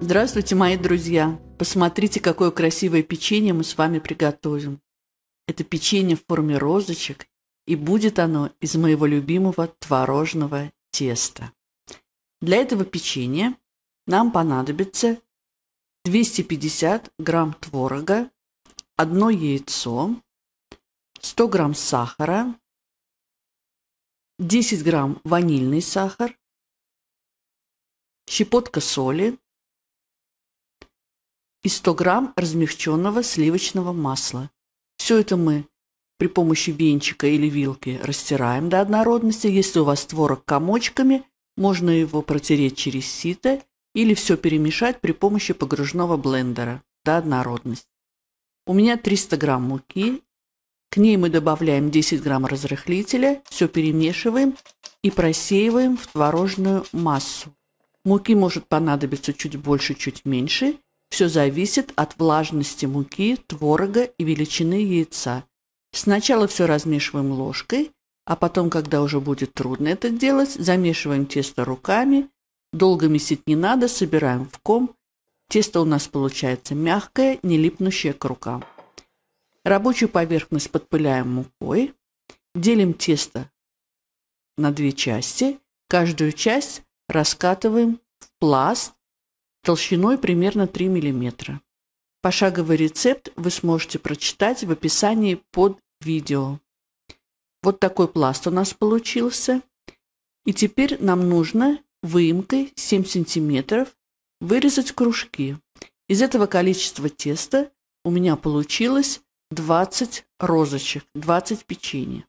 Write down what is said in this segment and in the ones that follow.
Здравствуйте, мои друзья! Посмотрите, какое красивое печенье мы с вами приготовим. Это печенье в форме розочек, и будет оно из моего любимого творожного теста. Для этого печенья нам понадобится 250 грамм творога, одно яйцо, 100 грамм сахара, 10 грамм ванильный сахар, щепотка соли, и 100 грамм размягченного сливочного масла. Все это мы при помощи венчика или вилки растираем до однородности. Если у вас творог комочками, можно его протереть через сито или все перемешать при помощи погружного блендера до однородности. У меня 300 грамм муки. К ней мы добавляем 10 грамм разрыхлителя, все перемешиваем и просеиваем в творожную массу. Муки может понадобиться чуть больше, чуть меньше. Все зависит от влажности муки, творога и величины яйца. Сначала все размешиваем ложкой, а потом, когда уже будет трудно это делать, замешиваем тесто руками. Долго месить не надо, собираем в ком. Тесто у нас получается мягкое, не липнущее к рукам. Рабочую поверхность подпыляем мукой. Делим тесто на две части. Каждую часть раскатываем в пласт толщиной примерно 3 мм. Пошаговый рецепт вы сможете прочитать в описании под видео. Вот такой пласт у нас получился. И теперь нам нужно выемкой 7 см вырезать кружки. Из этого количества теста у меня получилось 20 розочек, 20 печенья.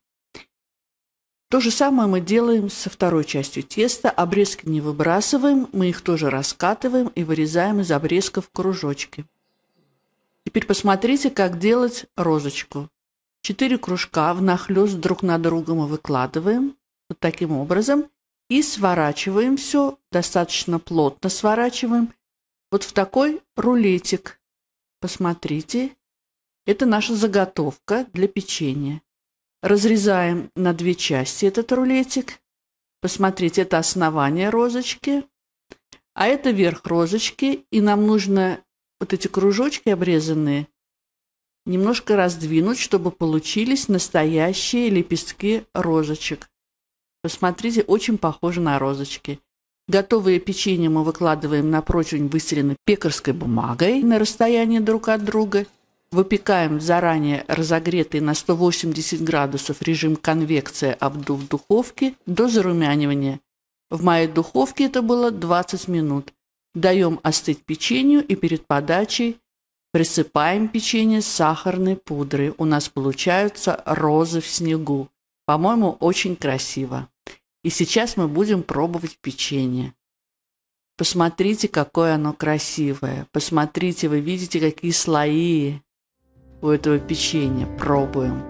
То же самое мы делаем со второй частью теста. Обрезки не выбрасываем, мы их тоже раскатываем и вырезаем из обрезков кружочки. Теперь посмотрите, как делать розочку. Четыре кружка внахлёст друг на друга мы выкладываем вот таким образом и сворачиваем все, достаточно плотно сворачиваем. Вот в такой рулетик. Посмотрите, это наша заготовка для печенья. Разрезаем на две части этот рулетик. Посмотрите, это основание розочки, а это верх розочки. И нам нужно вот эти кружочки обрезанные немножко раздвинуть, чтобы получились настоящие лепестки розочек. Посмотрите, очень похоже на розочки. Готовые печенье мы выкладываем на противень выстеленной пекарской бумагой на расстоянии друг от друга – Выпекаем заранее разогретый на 180 градусов режим конвекция обдув духовки до зарумянивания. В моей духовке это было 20 минут. Даем остыть печенью и перед подачей присыпаем печенье сахарной пудрой. У нас получаются розы в снегу. По-моему, очень красиво. И сейчас мы будем пробовать печенье. Посмотрите, какое оно красивое. Посмотрите, вы видите, какие слои, у этого печенья. Пробуем.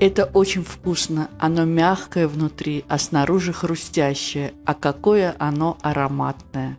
Это очень вкусно, оно мягкое внутри, а снаружи хрустящее, а какое оно ароматное.